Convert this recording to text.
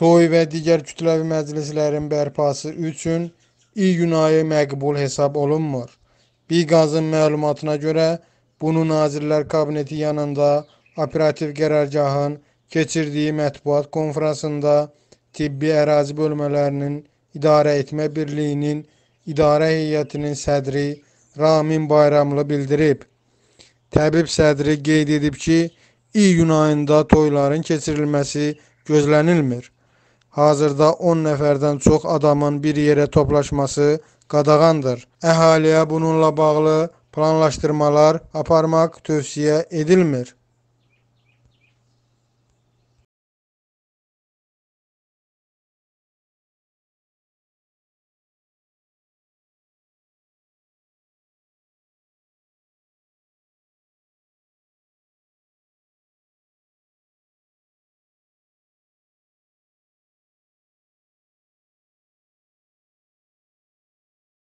toy və digər kütləvi məclislərin bərpası üçün iyun ayı məqbul hesab olunmur. Biqazın məlumatına görə bunu Nazirlər Kabineti yanında operativ qərargahın keçirdiyi mətbuat konfransında tibbi ərazi bölmələrinin idarə etmə birliyinin idarə heyətinin sədri Ramin Bayramlı bildirib. Təbib sədri qeyd edib ki, iyun ayında toyların keçirilməsi gözlənilmir. Hazırda 10 nəfərdən çox adamın bir yerə toplaşması qadağandır. Əhaliyə bununla bağlı planlaşdırmalar aparmaq tövsiyə edilmir.